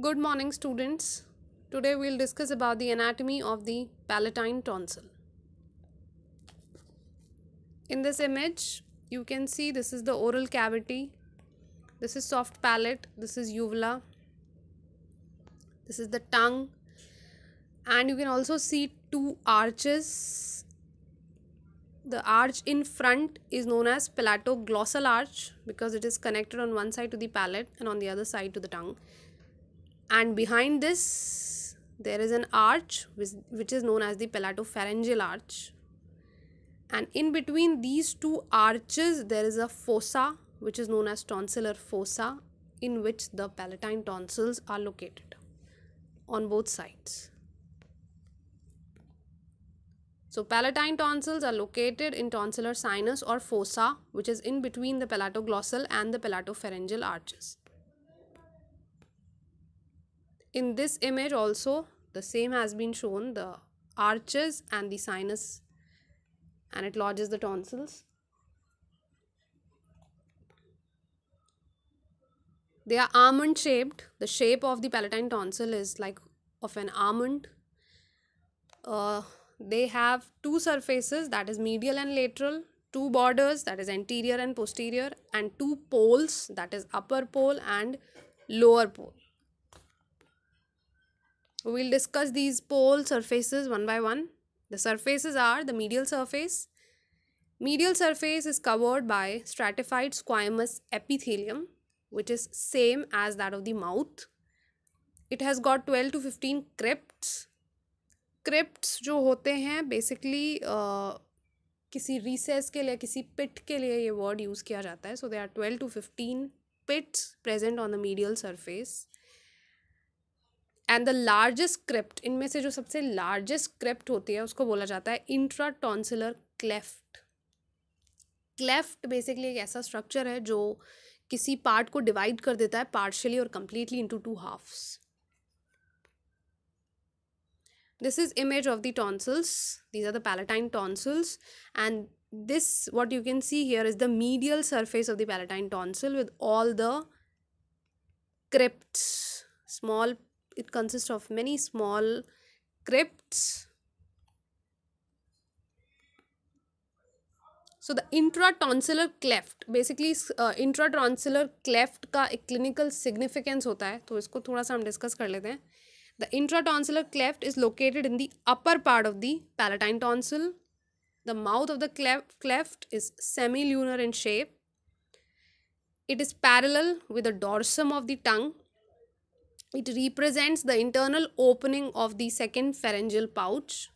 Good morning students. Today we will discuss about the anatomy of the palatine tonsil. In this image you can see this is the oral cavity, this is soft palate, this is uvula, this is the tongue and you can also see two arches. The arch in front is known as palatoglossal arch because it is connected on one side to the palate and on the other side to the tongue and behind this there is an arch which, which is known as the palatopharyngeal arch and in between these two arches there is a fossa which is known as tonsillar fossa in which the palatine tonsils are located on both sides. So palatine tonsils are located in tonsillar sinus or fossa which is in between the palatoglossal and the palatopharyngeal arches. In this image also the same has been shown the arches and the sinus and it lodges the tonsils. They are almond shaped. The shape of the palatine tonsil is like of an almond. Uh, they have two surfaces that is medial and lateral two borders that is anterior and posterior and two poles that is upper pole and lower pole We will discuss these pole surfaces one by one. The surfaces are the medial surface. Medial surface is covered by stratified squamous epithelium which is same as that of the mouth. It has got 12 to 15 crypts. Crypts जो होते हैं basically uh, किसी recess के लिए किसी पिट के लिए ये वर्ड यूज़ किया जाता है. So they are twelve to fifteen pits present on the medial surface and the largest crypt इनमें से जो सबसे लार्जेस्ट क्रिप्ट होती है उसको बोला जाता है intratonsillar cleft cleft basically एक ऐसा स्ट्रक्चर है जो किसी पार्ट को डिवाइड कर देता है पार्शियली और completely into two half this is image of the tonsils these are the palatine tonsils and this what you can see here is the medial surface of the palatine tonsil with all the crypt small it consists of many small crypts. So the intratonsillar cleft basically uh, intratonsillar cleft का एक clinical significance होता है तो इसको थोड़ा सा हम discuss कर लेते हैं The intratonsillar cleft is located in the upper part of the palatine tonsil. The mouth of the cleft is semilunar in shape. It is parallel with the dorsum of the tongue it represents the internal opening of the second pharyngeal pouch.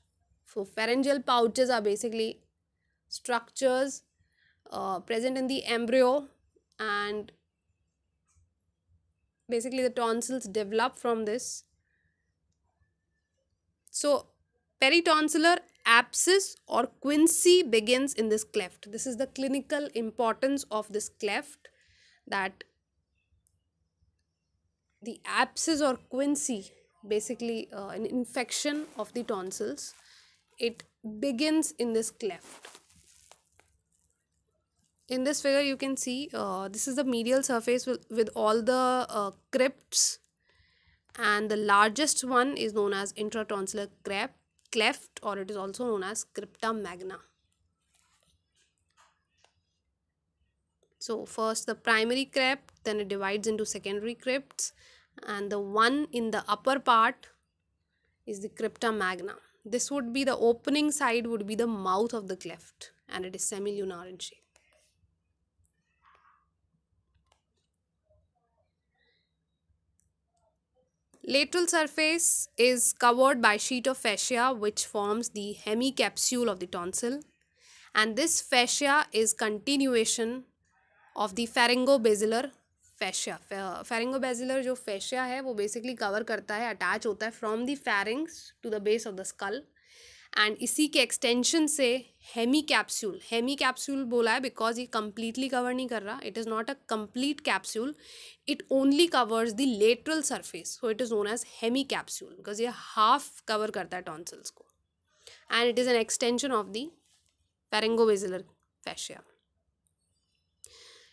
So pharyngeal pouches are basically structures uh, present in the embryo and basically the tonsils develop from this. So peritonsillar abscess or quincy begins in this cleft. This is the clinical importance of this cleft that the abscess or quinsy, basically uh, an infection of the tonsils, it begins in this cleft. In this figure, you can see uh, this is the medial surface with, with all the uh, crypts and the largest one is known as intratonsillar cleft or it is also known as crypta magna. So first the primary crypt, then it divides into secondary crypts and the one in the upper part is the crypta magna. This would be the opening side would be the mouth of the cleft and it is semilunar in shape. Lateral surface is covered by sheet of fascia which forms the hemicapsule of the tonsil and this fascia is continuation of the pharyngobasilar fascia basilar जो fascia है वो basically cover करता है attach होता है from the pharynx to the base of the skull and इसी के extension से हेमी कैप्सूल हेमी कैप्सूल बोला है बिकॉज ये कम्प्लीटली कवर नहीं कर रहा it is not a complete capsule it only covers the lateral surface so it is known as hemi capsule because ये हाफ कवर करता है टॉन्सल्स को and it is an extension of the basilar fascia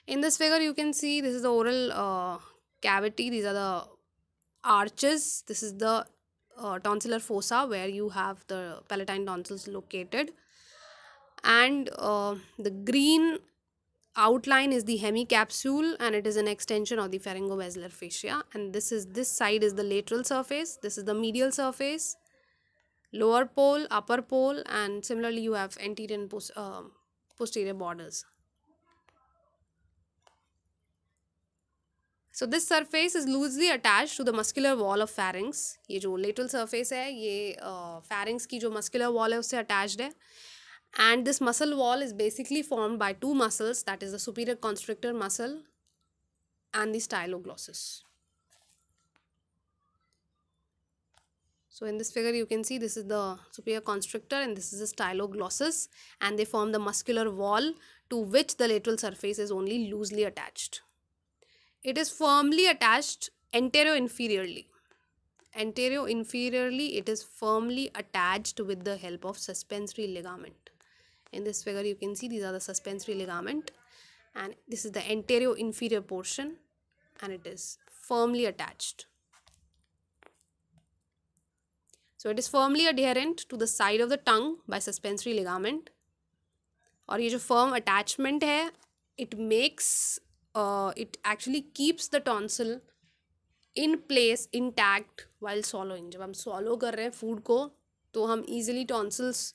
in this figure you can see this is the oral uh, cavity these are the arches this is the uh, tonsillar fossa where you have the palatine tonsils located and uh, the green outline is the hemicapsule and it is an extension of the pharyngomeslar fascia and this is this side is the lateral surface this is the medial surface lower pole upper pole and similarly you have anterior and uh, posterior borders So this surface is loosely attached to the muscular wall of pharynx. जो lateral surface है ये फैरिंग्स uh, की जो muscular wall and this muscle wall is basically formed by two muscles that is the superior constrictor muscle and the styloglossus so in this figure you can see this is the superior constrictor and this is the styloglossus and they form the muscular wall to which the lateral surface is only loosely attached it is firmly attached anteriorly. inferiorly it is firmly attached with the help of suspensory ligament. In this figure, you can see these are the suspensory ligament and this is the anterior inferior portion and it is firmly attached. So it is firmly adherent to the side of the tongue by suspensory ligament or ये firm attachment here it makes uh, it actually keeps the tonsil in place intact while swallowing जब हम swallow कर food को तो हम easily tonsils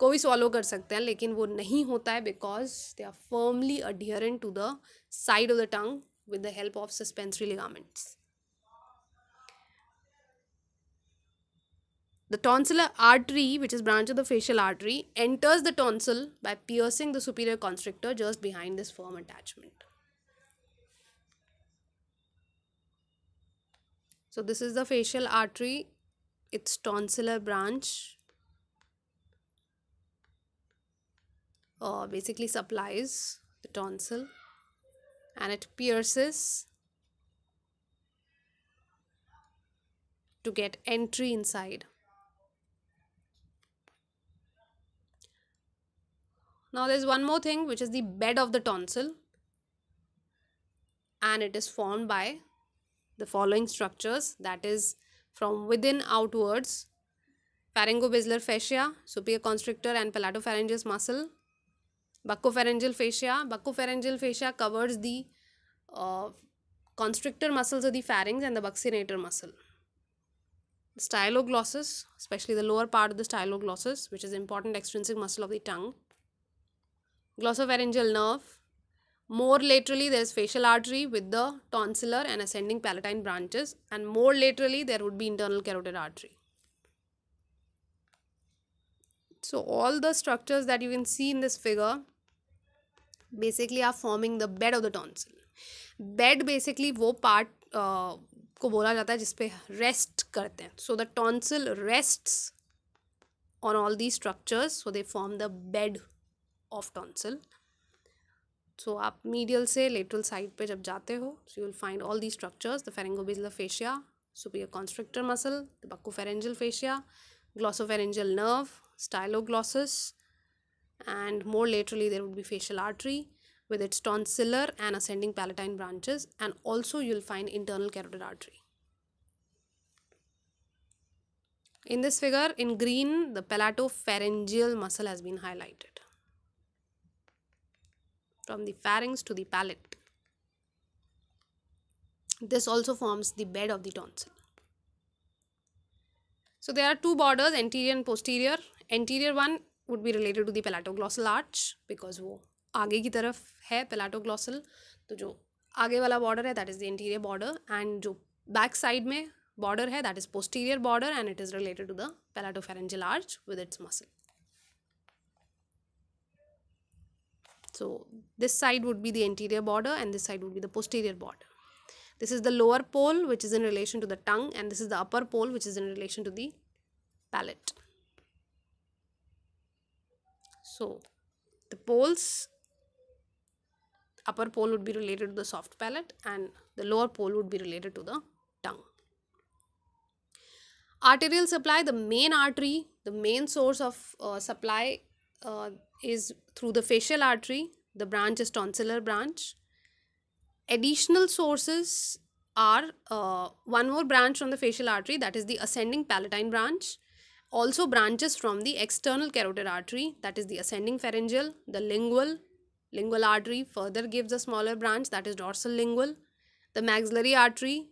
को swallow कर सकते हैं लेकिन वो नहीं होता because they are firmly adherent to the side of the tongue with the help of suspensory ligaments The tonsillar artery, which is branch of the facial artery, enters the tonsil by piercing the superior constrictor just behind this firm attachment. So this is the facial artery, its tonsillar branch uh, basically supplies the tonsil and it pierces to get entry inside. Now there is one more thing which is the bed of the tonsil and it is formed by the following structures that is from within outwards pharyngobasilar fascia, superior constrictor and palatopharyngeus muscle, buccopharyngeal fascia. Buccopharyngeal fascia covers the uh, constrictor muscles of the pharynx and the buccinator muscle. Styloglossus, especially the lower part of the styloglossus, which is important extrinsic muscle of the tongue. Glossopharyngeal nerve, more laterally, there is facial artery with the tonsillar and ascending palatine branches and more laterally, there would be internal carotid artery. So, all the structures that you can see in this figure basically are forming the bed of the tonsil. Bed basically वो part uh, को बोला जाता है rest करते हैं. So, the tonsil rests on all these structures. So, they form the bed of tonsil. So so, आप medial से lateral side पे जब जाते हो so you will find all the structures the pharyngobasilar fascia superior constrictor muscle, the pharyngeal fascia, glossopharyngeal nerve, styloglossus, and more laterally there would be facial artery with its tonsillar and ascending palatine branches and also you'll find internal carotid artery. In this figure, in green, the palatopharyngeal muscle has been highlighted from the pharynx to the palate. This also forms the bed of the tonsil. So there are two borders, anterior and posterior. Anterior one would be related to the palatoglossal arch because वो आगे की तरफ है palatoglossal. तो जो आगे वाला border है that is the anterior border and जो back side में border है that is posterior border and it is related to the palatopharyngeal arch with its muscle. So this side would be the anterior border and this side would be the posterior border. This is the lower pole which is in relation to the tongue and this is the upper pole which is in relation to the palate. So the poles, upper pole would be related to the soft palate and the lower pole would be related to the tongue. Arterial supply, the main artery, the main source of uh, supply uh, is through the facial artery. The branch is tonsillar branch. Additional sources are uh, one more branch from the facial artery that is the ascending palatine branch. Also branches from the external carotid artery that is the ascending pharyngeal, the lingual, lingual artery further gives a smaller branch that is dorsal lingual. The maxillary artery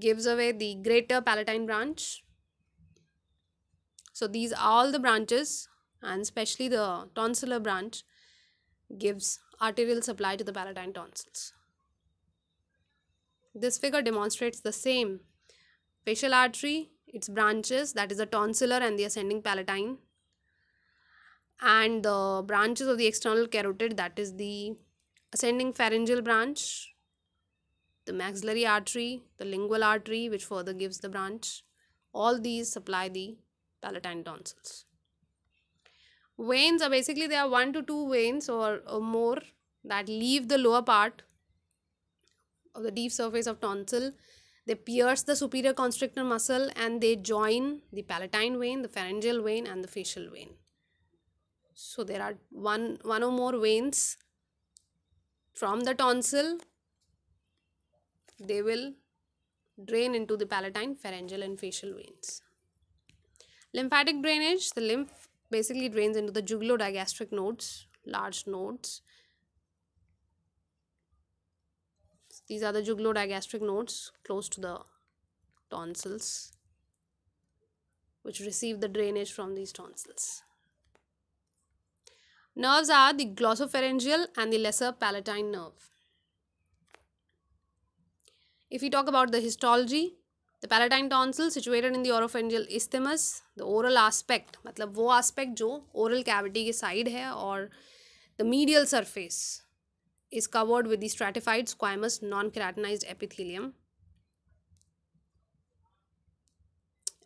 gives away the greater palatine branch. So these all the branches and especially the tonsillar branch gives arterial supply to the palatine tonsils. This figure demonstrates the same facial artery, its branches that is the tonsillar and the ascending palatine and the branches of the external carotid that is the ascending pharyngeal branch, the maxillary artery, the lingual artery which further gives the branch. All these supply the palatine tonsils. Veins are basically there are one to two veins or, or more that leave the lower part of the deep surface of tonsil. They pierce the superior constrictor muscle and they join the palatine vein, the pharyngeal vein and the facial vein. So there are one, one or more veins from the tonsil. They will drain into the palatine, pharyngeal and facial veins. Lymphatic drainage, the lymph basically drains into the jugulo-digastric nodes, large nodes. So these are the jugulo-digastric nodes close to the tonsils, which receive the drainage from these tonsils. Nerves are the glossopharyngeal and the lesser palatine nerve. If we talk about the histology, the palatine tonsil situated in the oropharyngeal isthmus, the oral aspect, मतलब वो aspect जो oral cavity के side है और the medial surface is covered with the stratified squamous non-keratinized epithelium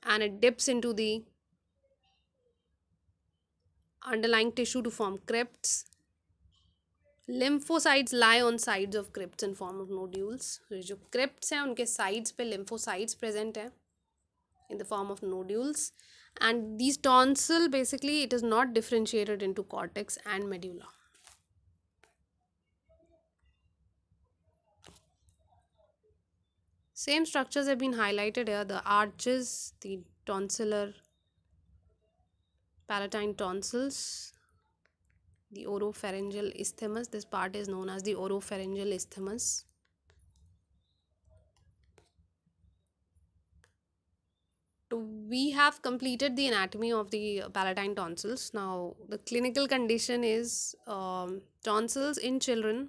and it dips into the underlying tissue to form crypts Lymphocytes lie on sides of crypts in form of nodules. जो crypt crypts उनके sides पे lymphocytes Present in the form of nodules and these tonsil basically it is not differentiated into cortex and medulla same structures have been highlighted here the arches the tonsillar palatine tonsils the oropharyngeal isthmus this part is known as the oropharyngeal isthmus we have completed the anatomy of the palatine tonsils now the clinical condition is um, tonsils in children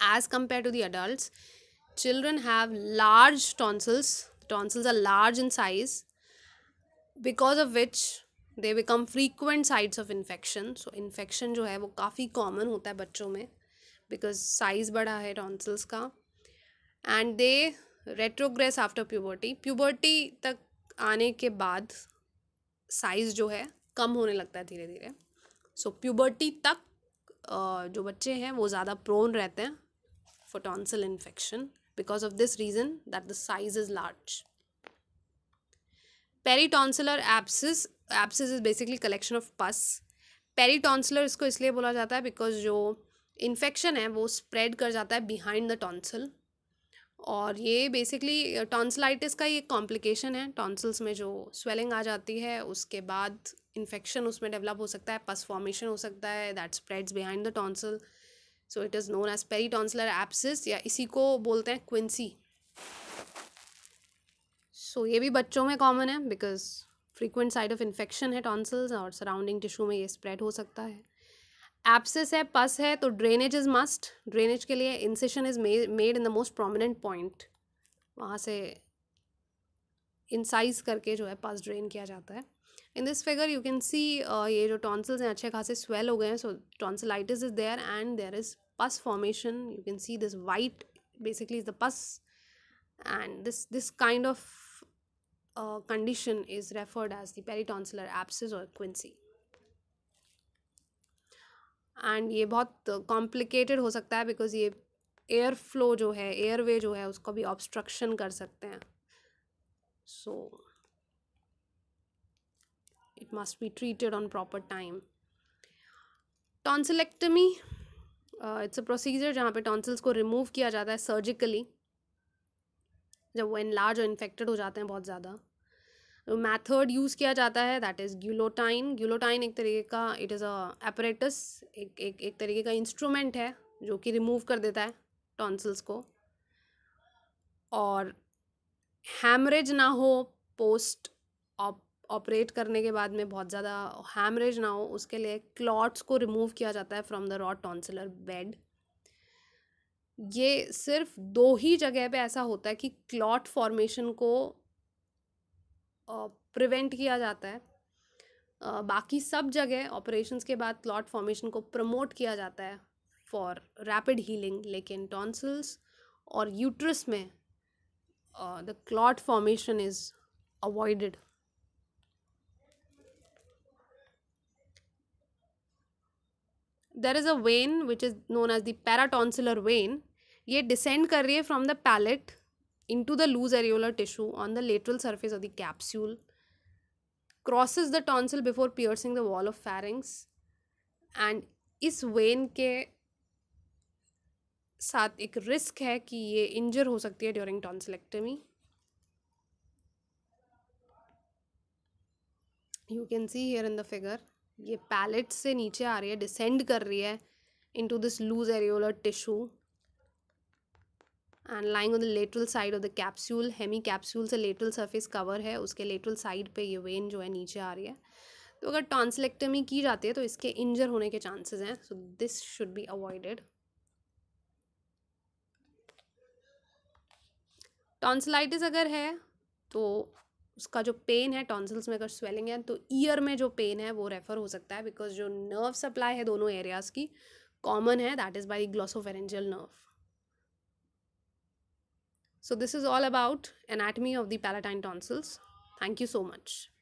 as compared to the adults children have large tonsils tonsils are large in size because of which they become frequent sides of infection so infection जो है वो काफ़ी common होता है बच्चों में because size बड़ा है टॉन्सल्स का and they retrogress after puberty puberty तक आने के बाद साइज़ जो है कम होने लगता है धीरे धीरे सो प्यूबर्टी तक जो बच्चे हैं वो ज़्यादा प्रोन रहते हैं for tonsil infection because of this reason that the size is large peritonsillar abscess abscess is basically collection of pus peritonsillar इसको इसलिए बोला जाता है बिकॉज जो इन्फेक्शन है वो स्प्रेड कर जाता है बिहाइंड द टॉन्सल और ये बेसिकली टॉन्सलाइटिस uh, का ये कॉम्प्लिकेशन है टॉन्सल्स में जो स्वेलिंग आ जाती है उसके बाद इन्फेक्शन उसमें डेवलप हो सकता है पस फॉर्मेशन हो सकता है that spreads behind the tonsil so it is known as peritonsillar abscess या इसी को बोलते हैं क्विंसी सो ये भी बच्चों में कॉमन है because frequent side of infection है टॉन्सल्स और सराउंडिंग टिश्यू में ये स्प्रेड हो सकता है एप्सिस है पस है तो ड्रेनेज इज़ मस्ट ड्रेनेज के लिए incision is made in the most prominent point वहाँ से इंसाइज करके जो है पस ड्रेन किया जाता है in this figure you can see ये जो टॉन्सल्स हैं अच्छे खासे स्वेल हो गए हैं so tonsillitis is there and there is pus formation you can see this white basically is the pus and this this kind of uh, condition is referred as the peritonsillar abscess or quinsy and ये बहुत complicated हो सकता है because ये air flow जो है air वे जो है उसको भी ऑब्स्ट्रक्शन कर सकते हैं so it must be treated on proper time tonsillectomy it's a procedure जहाँ पे टॉन्सिल्स को रिमूव किया जाता है सर्जिकली जब वो एनलार्ज और इन्फेक्टेड हो जाते हैं बहुत ज़्यादा मैथड तो यूज़ किया जाता है दैट इज़ ग्यूलोटाइन ग्यूलोटाइन एक तरीके का इट इज़ अ एक एक एक तरीके का इंस्ट्रूमेंट है जो कि रिमूव कर देता है टॉन्सल्स को और हैमरेज ना हो पोस्ट ऑपरेट करने के बाद में बहुत ज़्यादा हैमरेज ना हो उसके लिए क्लॉट्स को रिमूव किया जाता है from the raw tonsillar bed ये सिर्फ दो ही जगह पे ऐसा होता है कि क्लॉट फॉर्मेशन को प्रिवेंट किया जाता है बाकी सब जगह ऑपरेशंस के बाद क्लॉट फॉर्मेशन को प्रमोट किया जाता है फॉर रैपिड हीलिंग लेकिन टॉन्सल्स और यूट्रस में the clot formation is avoided there is a vein which is known as the paratonsillar vein ये डिसेंड कर रही है from the palate into the loose areolar tissue on the lateral surface of the capsule crosses the tonsil before piercing the wall of pharynx and इस vein के साथ एक risk है कि ये इंजर हो सकती है during tonsillectomy you can see here in the figure ये पैलेट से नीचे आ रही है डिसेंड कर रही है into this loose areolar tissue and lying on the lateral side of the capsule hemi capsule से लेटरल सरफेस कवर है उसके लेटरल साइड पे ये वेन जो है नीचे आ रही है तो अगर ट्रांसलेक्टमी की जाती है तो इसके इंजर होने के चांसेस हैं so this should be avoided tonsillitis अगर है तो उसका जो पेन है टॉन्सल्स में अगर स्वेलिंग है तो ईयर में जो पेन है वो रेफ़र हो सकता है बिकॉज जो नर्व सप्लाई है दोनों एरियाज़ की कॉमन है that is by glossopharyngeal nerve so this is all about anatomy of the palatine tonsils thank you so much